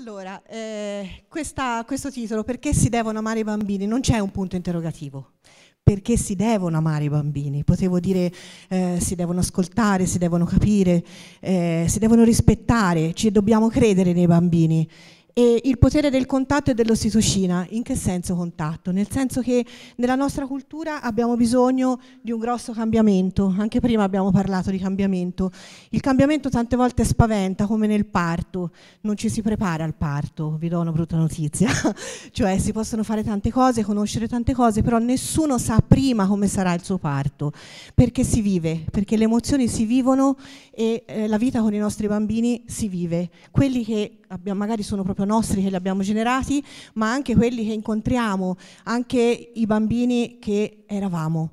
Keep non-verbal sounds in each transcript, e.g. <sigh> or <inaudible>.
Allora, eh, questa, questo titolo, perché si devono amare i bambini? Non c'è un punto interrogativo. Perché si devono amare i bambini? Potevo dire eh, si devono ascoltare, si devono capire, eh, si devono rispettare, ci dobbiamo credere nei bambini. E il potere del contatto e dell'ossitocina, in che senso contatto? Nel senso che nella nostra cultura abbiamo bisogno di un grosso cambiamento, anche prima abbiamo parlato di cambiamento. Il cambiamento tante volte spaventa, come nel parto, non ci si prepara al parto, vi do una brutta notizia, <laughs> cioè si possono fare tante cose, conoscere tante cose, però nessuno sa prima come sarà il suo parto, perché si vive, perché le emozioni si vivono e eh, la vita con i nostri bambini si vive. Quelli che abbiamo, magari sono proprio nostri che li abbiamo generati, ma anche quelli che incontriamo, anche i bambini che eravamo.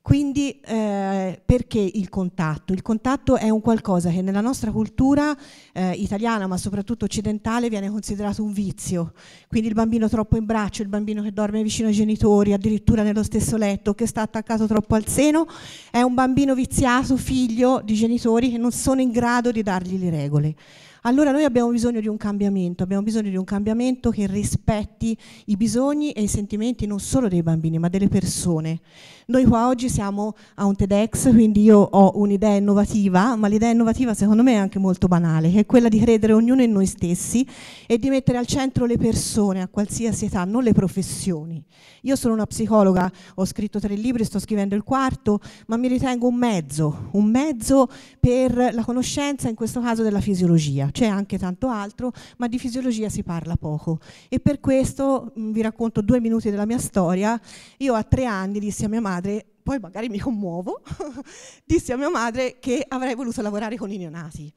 Quindi eh, perché il contatto? Il contatto è un qualcosa che nella nostra cultura eh, italiana, ma soprattutto occidentale, viene considerato un vizio. Quindi il bambino troppo in braccio, il bambino che dorme vicino ai genitori, addirittura nello stesso letto, che sta attaccato troppo al seno, è un bambino viziato, figlio di genitori che non sono in grado di dargli le regole. Allora noi abbiamo bisogno di un cambiamento, abbiamo bisogno di un cambiamento che rispetti i bisogni e i sentimenti non solo dei bambini, ma delle persone. Noi qua oggi siamo a un TEDx, quindi io ho un'idea innovativa, ma l'idea innovativa secondo me è anche molto banale, che è quella di credere ognuno in noi stessi e di mettere al centro le persone a qualsiasi età, non le professioni. Io sono una psicologa, ho scritto tre libri, sto scrivendo il quarto, ma mi ritengo un mezzo, un mezzo per la conoscenza, in questo caso della fisiologia c'è anche tanto altro, ma di fisiologia si parla poco. E per questo mh, mm, vi racconto due minuti della mia storia. Io a tre anni dissi a mia madre, poi magari mi commuovo, <laughs> dissi a mia madre che avrei voluto lavorare con i neonati.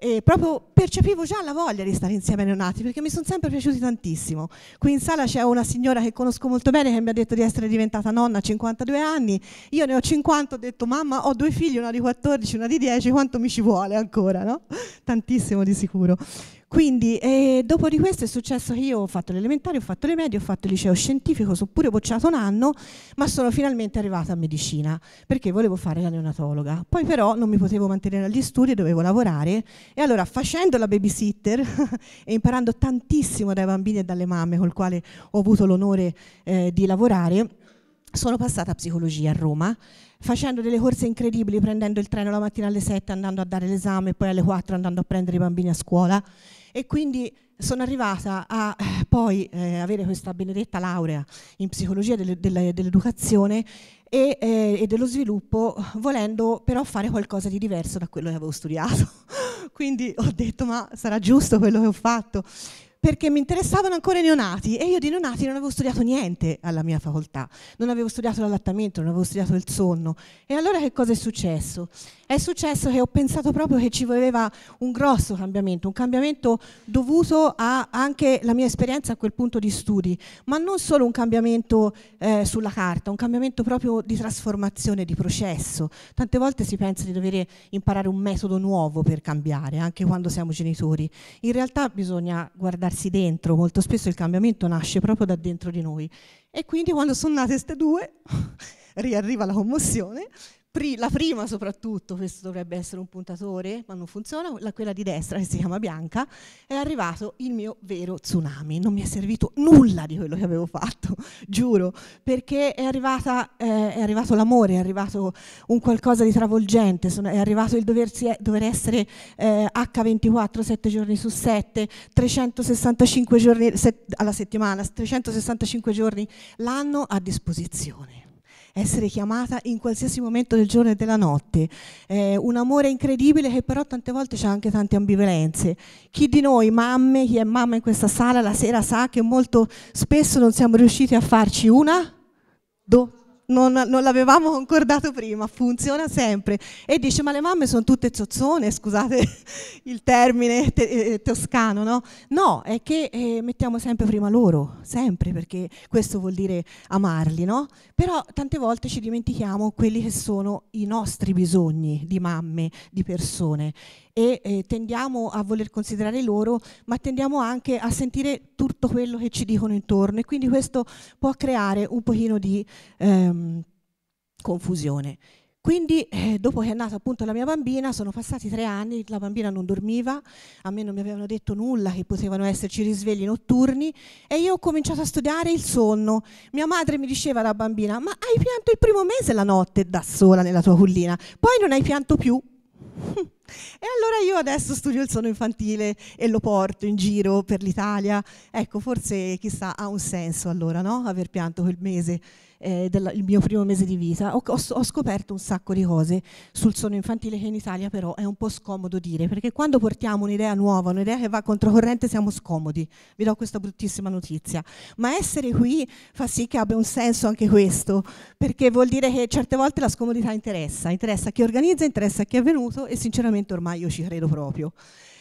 E proprio percepivo già la voglia di stare insieme ai neonati perché mi sono sempre piaciuti tantissimo. Qui in sala c'è una signora che conosco molto bene che mi ha detto di essere diventata nonna a 52 anni, io ne ho 50, ho detto mamma ho due figli, una di 14, una di 10, quanto mi ci vuole ancora, no? Tantissimo di sicuro. Quindi eh, dopo di questo è successo che io ho fatto l'elementare, ho fatto le medie, ho fatto il liceo scientifico, sono pure bocciato un anno, ma sono finalmente arrivata a medicina perché volevo fare la neonatologa. Poi però non mi potevo mantenere agli studi, dovevo lavorare e allora facendo la babysitter <laughs> e imparando tantissimo dai bambini e dalle mamme col quale ho avuto l'onore eh, di lavorare, sono passata a psicologia a Roma, facendo delle corse incredibili, prendendo il treno la mattina alle 7, andando a dare l'esame, poi alle 4 andando a prendere i bambini a scuola. E quindi sono arrivata a poi eh, avere questa benedetta laurea in psicologia delle, delle, dell'educazione e, eh, e, dello sviluppo, volendo però fare qualcosa di diverso da quello che avevo studiato. <laughs> quindi ho detto, ma sarà giusto quello che ho fatto? perché mi interessavano ancora i neonati e io di neonati non avevo studiato niente alla mia facoltà, non avevo studiato l'allattamento, non avevo studiato il sonno. E allora che cosa è successo? È successo che ho pensato proprio che ci voleva un grosso cambiamento, un cambiamento dovuto a anche alla mia esperienza a quel punto di studi, ma non solo un cambiamento eh, sulla carta, un cambiamento proprio di trasformazione, di processo. Tante volte si pensa di dover imparare un metodo nuovo per cambiare, anche quando siamo genitori. In realtà bisogna guardare guardarsi dentro, molto spesso il cambiamento nasce proprio da dentro di noi. E quindi quando sono nate queste due, <laughs> riarriva la commozione pri- la prima soprattutto, questo dovrebbe essere un puntatore, ma non funziona, la, quella di destra che si chiama Bianca, è arrivato il mio vero tsunami. Non mi è servito nulla di quello che avevo fatto, <laughs> giuro, perché è, arrivata, eh, è arrivato l'amore, è arrivato un qualcosa di travolgente, sono, è arrivato il doversi, dover essere eh, H24 7 giorni su 7, 365 giorni set, alla settimana, 365 giorni l'anno a disposizione essere chiamata in qualsiasi momento del giorno e della notte. Eh, un amore incredibile che però tante volte ha anche tante ambivalenze. Chi di noi, mamme, chi è mamma in questa sala la sera sa che molto spesso non siamo riusciti a farci una do non, non l'avevamo concordato prima, funziona sempre. E dice, ma le mamme sono tutte zozzone, scusate <laughs> il termine te eh, toscano, no? No, è che eh, mettiamo sempre prima loro, sempre, perché questo vuol dire amarli, no? Però tante volte ci dimentichiamo quelli che sono i nostri bisogni di mamme, di persone e eh, tendiamo a voler considerare loro, ma tendiamo anche a sentire tutto quello che ci dicono intorno e quindi questo può creare un pochino di ehm, confusione. Quindi eh, dopo che è nata appunto la mia bambina, sono passati tre anni, la bambina non dormiva, a me non mi avevano detto nulla che potevano esserci risvegli notturni e io ho cominciato a studiare il sonno. Mia madre mi diceva da bambina, ma hai pianto il primo mese la notte da sola nella tua collina, poi non hai pianto più. <laughs> E allora io adesso studio il sonno infantile e lo porto in giro per l'Italia. Ecco, forse chissà, ha un senso allora, no? Aver pianto quel mese, eh, del, il mio primo mese di vita. Ho, ho, ho scoperto un sacco di cose sul sonno infantile che in Italia però è un po' scomodo dire, perché quando portiamo un'idea nuova, un'idea che va controcorrente, siamo scomodi. Vi do questa bruttissima notizia. Ma essere qui fa sì che abbia un senso anche questo, perché vuol dire che certe volte la scomodità interessa, interessa a chi organizza, interessa a chi è venuto e sinceramente francamente ormai io ci credo proprio.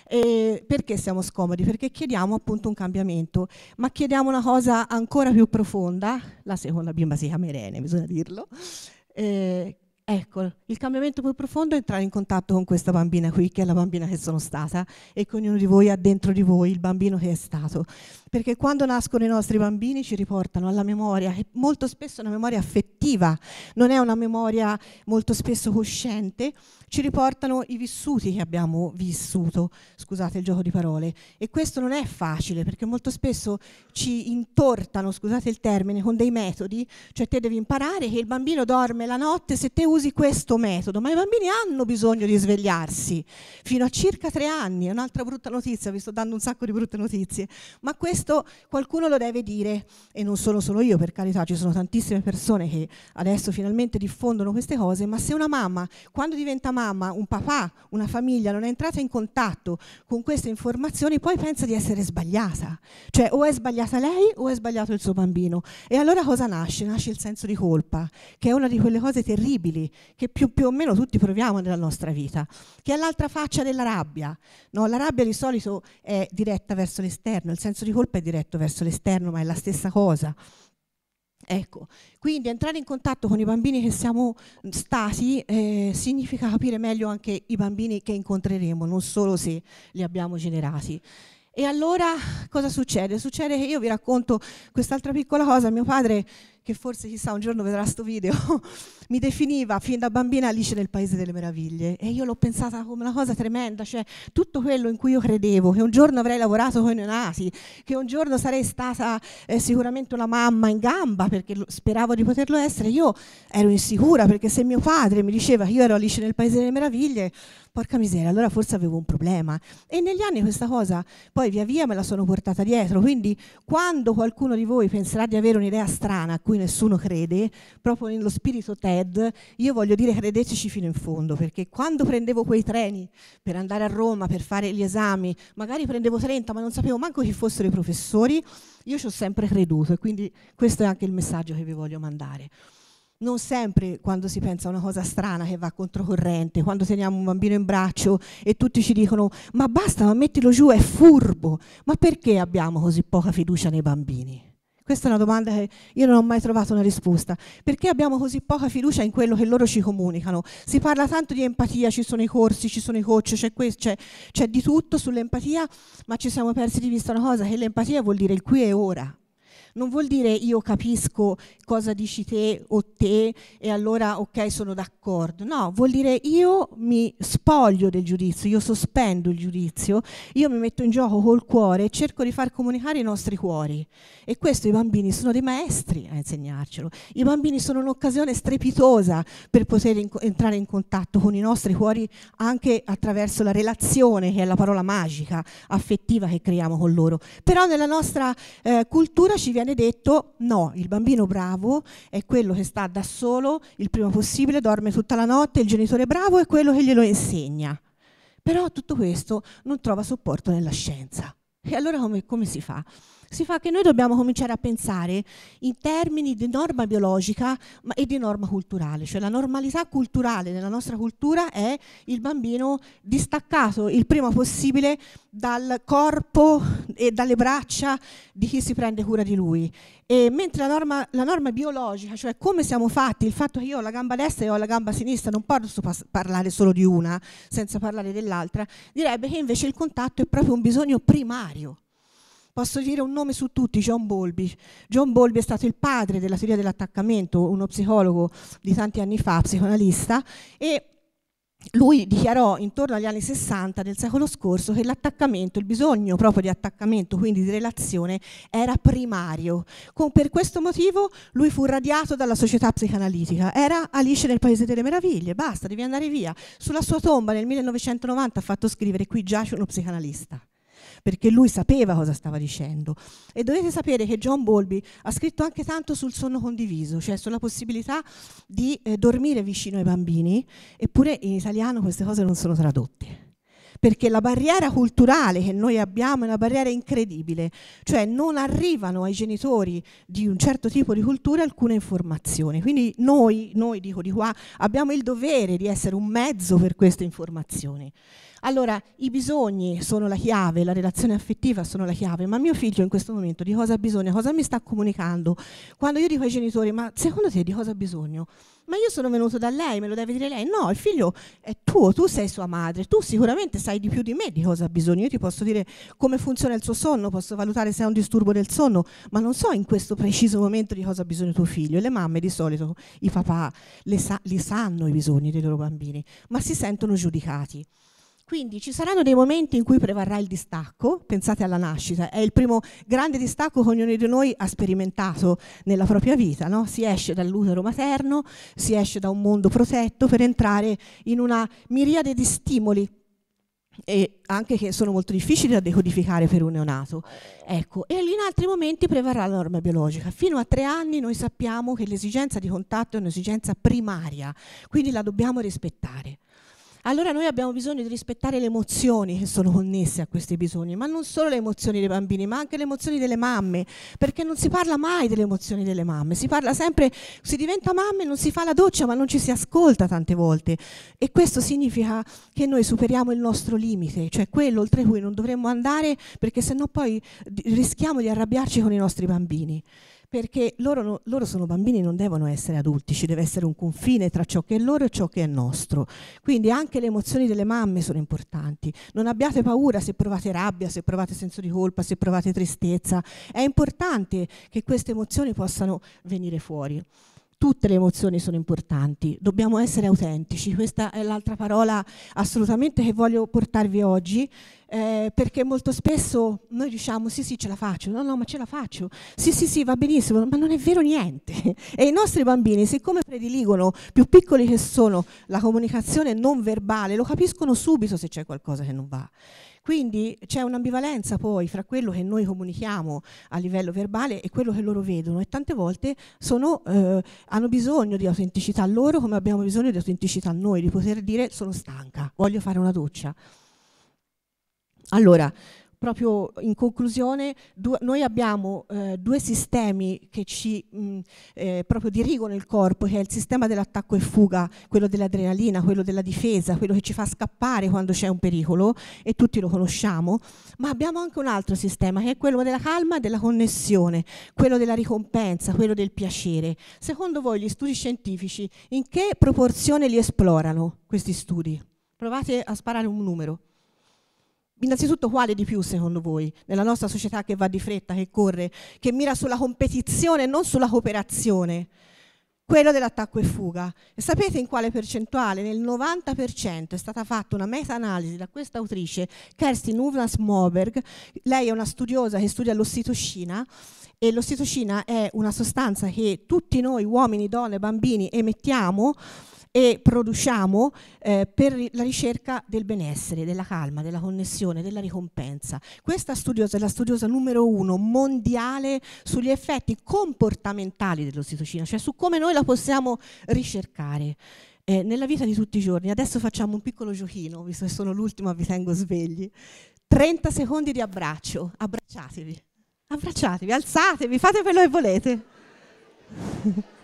E eh, perché siamo scomodi? Perché chiediamo appunto un cambiamento, ma chiediamo una cosa ancora più profonda, la seconda bimba si chiama Irene, bisogna dirlo, eh, Ecco, il cambiamento più profondo è entrare in contatto con questa bambina qui, che è la bambina che sono stata, e che ognuno di voi ha dentro di voi il bambino che è stato. Perché quando nascono i nostri bambini ci riportano alla memoria, che molto spesso è una memoria affettiva, non è una memoria molto spesso cosciente, ci riportano i vissuti che abbiamo vissuto, scusate il gioco di parole. E questo non è facile, perché molto spesso ci intortano, scusate il termine, con dei metodi, cioè te devi imparare che il bambino dorme la notte se te usi usi questo metodo, ma i bambini hanno bisogno di svegliarsi fino a circa tre anni, è un'altra brutta notizia, vi sto dando un sacco di brutte notizie, ma questo qualcuno lo deve dire e non sono solo io per carità, ci sono tantissime persone che adesso finalmente diffondono queste cose, ma se una mamma, quando diventa mamma, un papà, una famiglia non è entrata in contatto con queste informazioni, poi pensa di essere sbagliata, cioè o è sbagliata lei o è sbagliato il suo bambino. E allora cosa nasce? Nasce il senso di colpa, che è una di quelle cose terribili che più, più, o meno tutti proviamo nella nostra vita, che è l'altra faccia della rabbia. No, la rabbia di solito è diretta verso l'esterno, il senso di colpa è diretto verso l'esterno, ma è la stessa cosa. Ecco, quindi entrare in contatto con i bambini che siamo stati eh, significa capire meglio anche i bambini che incontreremo, non solo se li abbiamo generati. E allora cosa succede? Succede che io vi racconto quest'altra piccola cosa, mio padre che forse chissà un giorno vedrà questo video, <laughs> mi definiva fin da bambina Alice nel Paese delle Meraviglie e io l'ho pensata come una cosa tremenda, cioè tutto quello in cui io credevo, che un giorno avrei lavorato con i neonati, che un giorno sarei stata eh, sicuramente una mamma in gamba perché speravo di poterlo essere, io ero insicura perché se mio padre mi diceva che io ero Alice nel Paese delle Meraviglie, porca miseria, allora forse avevo un problema. E negli anni questa cosa poi via via me la sono portata dietro, quindi quando qualcuno di voi penserà di avere un'idea strana a cui cui nessuno crede, proprio nello spirito TED, io voglio dire credeteci fino in fondo, perché quando prendevo quei treni per andare a Roma, per fare gli esami, magari prendevo 30 ma non sapevo manco chi fossero i professori, io ci ho sempre creduto e quindi questo è anche il messaggio che vi voglio mandare non sempre quando si pensa a una cosa strana che va controcorrente, quando teniamo un bambino in braccio e tutti ci dicono ma basta, ma mettilo giù, è furbo, ma perché abbiamo così poca fiducia nei bambini? Questa è una domanda che io non ho mai trovato una risposta. Perché abbiamo così poca fiducia in quello che loro ci comunicano? Si parla tanto di empatia, ci sono i corsi, ci sono i coach, c'è, questo, c'è, c'è di tutto sull'empatia, ma ci siamo persi di vista una cosa, che l'empatia vuol dire il qui e ora non vuol dire io capisco cosa dici te o te e allora ok sono d'accordo, no, vuol dire io mi spoglio del giudizio, io sospendo il giudizio, io mi metto in gioco col cuore e cerco di far comunicare i nostri cuori e questo i bambini sono dei maestri a insegnarcelo, i bambini sono un'occasione strepitosa per poter in entrare in contatto con i nostri cuori anche attraverso la relazione che è la parola magica, affettiva che creiamo con loro, però nella nostra eh, cultura ci viene viene detto no, il bambino bravo è quello che sta da solo il prima possibile, dorme tutta la notte, il genitore bravo è quello che glielo insegna. Però tutto questo non trova supporto nella scienza. E allora come, come si fa? si fa che noi dobbiamo cominciare a pensare in termini di norma biologica e di norma culturale, cioè la normalità culturale nella nostra cultura è il bambino distaccato il prima possibile dal corpo e dalle braccia di chi si prende cura di lui. E mentre la norma, la norma biologica, cioè come siamo fatti, il fatto che io ho la gamba destra e ho la gamba sinistra, non posso parlare solo di una senza parlare dell'altra, direbbe che invece il contatto è proprio un bisogno primario Posso dire un nome su tutti, John Bolby. John Bolby è stato il padre della teoria dell'attaccamento, uno psicologo di tanti anni fa, psicoanalista, e lui dichiarò intorno agli anni 60 del secolo scorso che l'attaccamento, il bisogno proprio di attaccamento, quindi di relazione, era primario. Con, per questo motivo lui fu radiato dalla società psicanalitica. Era Alice nel Paese delle Meraviglie, basta, devi andare via. Sulla sua tomba nel 1990 ha fatto scrivere qui giace uno psicanalista perché lui sapeva cosa stava dicendo. E dovete sapere che John Bolby ha scritto anche tanto sul sonno condiviso, cioè sulla possibilità di eh, dormire vicino ai bambini, eppure in italiano queste cose non sono tradotte perché la barriera culturale che noi abbiamo è una barriera incredibile, cioè non arrivano ai genitori di un certo tipo di cultura alcune informazioni. Quindi noi, noi dico di qua, abbiamo il dovere di essere un mezzo per queste informazioni. Allora, i bisogni sono la chiave, la relazione affettiva sono la chiave, ma mio figlio in questo momento di cosa ha bisogno, cosa mi sta comunicando? Quando io dico ai genitori, ma secondo te di cosa ha bisogno? ma io sono venuto da lei, me lo deve dire lei. No, il figlio è tuo, tu sei sua madre, tu sicuramente sai di più di me di cosa ha bisogno, io ti posso dire come funziona il suo sonno, posso valutare se ha un disturbo del sonno, ma non so in questo preciso momento di cosa ha bisogno tuo figlio. E le mamme di solito, i papà, sa- li sanno i bisogni dei loro bambini, ma si sentono giudicati. Quindi ci saranno dei momenti in cui prevarrà il distacco, pensate alla nascita, è il primo grande distacco che ognuno di noi ha sperimentato nella propria vita, no? si esce dall'utero materno, si esce da un mondo protetto per entrare in una miriade di stimoli e anche che sono molto difficili da decodificare per un neonato. Ecco, e in altri momenti prevarrà la norma biologica. Fino a tre anni noi sappiamo che l'esigenza di contatto è un'esigenza primaria, quindi la dobbiamo rispettare. Allora noi abbiamo bisogno di rispettare le emozioni che sono connesse a questi bisogni, ma non solo le emozioni dei bambini, ma anche le emozioni delle mamme, perché non si parla mai delle emozioni delle mamme, si parla sempre, si diventa mamme, non si fa la doccia, ma non ci si ascolta tante volte. E questo significa che noi superiamo il nostro limite, cioè quello oltre cui non dovremmo andare, perché sennò poi rischiamo di arrabbiarci con i nostri bambini perché loro, loro, sono bambini, non devono essere adulti, ci deve essere un confine tra ciò che è loro e ciò che è nostro. Quindi anche le emozioni delle mamme sono importanti. Non abbiate paura se provate rabbia, se provate senso di colpa, se provate tristezza. È importante che queste emozioni possano venire fuori. Tutte le emozioni sono importanti, dobbiamo essere autentici, questa è l'altra parola assolutamente che voglio portarvi oggi, eh, perché molto spesso noi diciamo sì sì ce la faccio, no no ma ce la faccio, sì sì sì va benissimo, ma non è vero niente. <laughs> E i nostri bambini, siccome prediligono, più piccoli che sono, la comunicazione non verbale, lo capiscono subito se c'è qualcosa che non va. Quindi c'è un'ambivalenza poi fra quello che noi comunichiamo a livello verbale e quello che loro vedono e tante volte sono, eh, hanno bisogno di autenticità loro come abbiamo bisogno di autenticità noi, di poter dire sono stanca, voglio fare una doccia. Allora, proprio in conclusione, noi abbiamo eh, due sistemi che ci mh, mm, eh, proprio dirigono il corpo, che è il sistema dell'attacco e fuga, quello dell'adrenalina, quello della difesa, quello che ci fa scappare quando c'è un pericolo e tutti lo conosciamo, ma abbiamo anche un altro sistema che è quello della calma e della connessione, quello della ricompensa, quello del piacere. Secondo voi gli studi scientifici in che proporzione li esplorano questi studi? Provate a sparare un numero. Innanzitutto quale di più secondo voi nella nostra società che va di fretta, che corre, che mira sulla competizione e non sulla cooperazione? Quello dell'attacco e fuga. E sapete in quale percentuale? Nel 90% è stata fatta una meta-analisi da questa autrice, Kerstin Uvnas Moberg. Lei è una studiosa che studia l'ossitocina e l'ossitocina è una sostanza che tutti noi, uomini, donne, bambini, emettiamo e produciamo eh, per la ricerca del benessere, della calma, della connessione, della ricompensa. Questa studiosa è la studiosa numero uno mondiale sugli effetti comportamentali dell'ossitocina, cioè su come noi la possiamo ricercare. Eh, nella vita di tutti i giorni, adesso facciamo un piccolo giochino, visto che sono l'ultima, vi tengo svegli. 30 secondi di abbraccio, abbracciatevi, abbracciatevi, alzatevi, fate quello che volete. <laughs>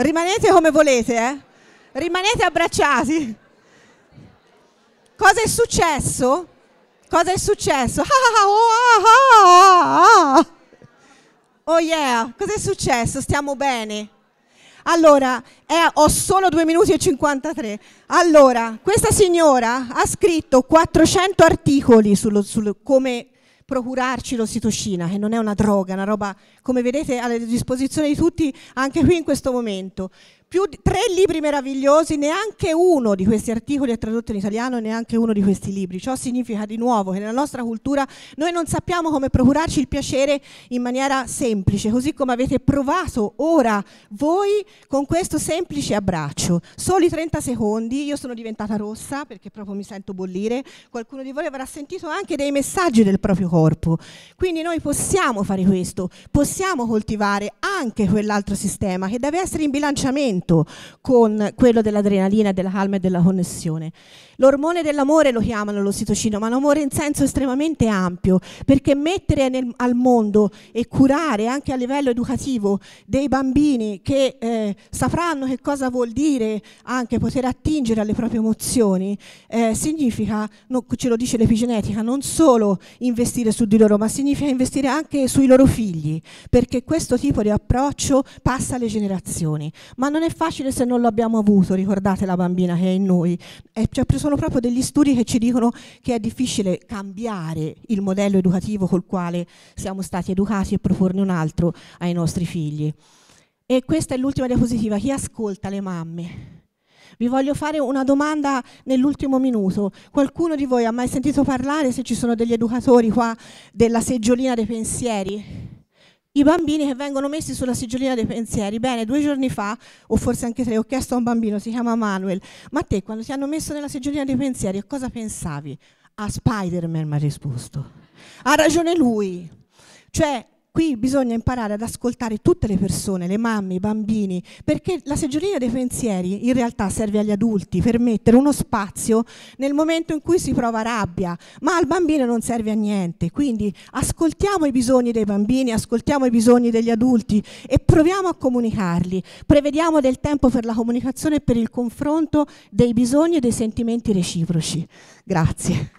Rimanete come volete, eh? Rimanete abbracciati. Cosa è successo? Cosa è successo? Ah, ah, ah, oh yeah, cosa è successo? Stiamo bene. Allora, eh, ho solo 2 minuti e 53. Allora, questa signora ha scritto 400 articoli sullo, sul, come procurarci l'ossitocina, che non è una droga, è una roba, come vedete, a disposizione di tutti anche qui in questo momento più di tre libri meravigliosi, neanche uno di questi articoli è tradotto in italiano, neanche uno di questi libri. Ciò significa di nuovo che nella nostra cultura noi non sappiamo come procurarci il piacere in maniera semplice, così come avete provato ora voi con questo semplice abbraccio. Soli 30 secondi, io sono diventata rossa perché proprio mi sento bollire, qualcuno di voi avrà sentito anche dei messaggi del proprio corpo. Quindi noi possiamo fare questo, possiamo coltivare anche quell'altro sistema che deve essere in bilanciamento con quello dell'adrenalina, della calma e della connessione. L'ormone dell'amore lo chiamano l'ossitocina, ma l'amore in senso estremamente ampio, perché mettere nel, al mondo e curare anche a livello educativo dei bambini che eh, sapranno che cosa vuol dire anche poter attingere alle proprie emozioni, eh, significa, no, ce lo dice l'epigenetica, non solo investire su di loro, ma significa investire anche sui loro figli, perché questo tipo di approccio passa alle generazioni. Ma non è facile se non lo abbiamo avuto, ricordate la bambina che è in noi, è, eh, cioè, preso sono proprio degli studi che ci dicono che è difficile cambiare il modello educativo col quale siamo stati educati e proporne un altro ai nostri figli. E questa è l'ultima diapositiva, chi ascolta le mamme? Vi voglio fare una domanda nell'ultimo minuto. Qualcuno di voi ha mai sentito parlare, se ci sono degli educatori qua, della seggiolina dei pensieri? i bambini che vengono messi sulla sigillina dei pensieri. Bene, due giorni fa, o forse anche tre, ho chiesto a un bambino, si chiama Manuel, ma te quando ti hanno messo nella sigillina dei pensieri, a cosa pensavi? A Spider-Man mi ha risposto. Ha ragione lui. Cioè, Qui bisogna imparare ad ascoltare tutte le persone, le mamme, i bambini, perché la seggiolina dei pensieri in realtà serve agli adulti per mettere uno spazio nel momento in cui si prova rabbia, ma al bambino non serve a niente. Quindi ascoltiamo i bisogni dei bambini, ascoltiamo i bisogni degli adulti e proviamo a comunicarli. Prevediamo del tempo per la comunicazione e per il confronto dei bisogni e dei sentimenti reciproci. Grazie.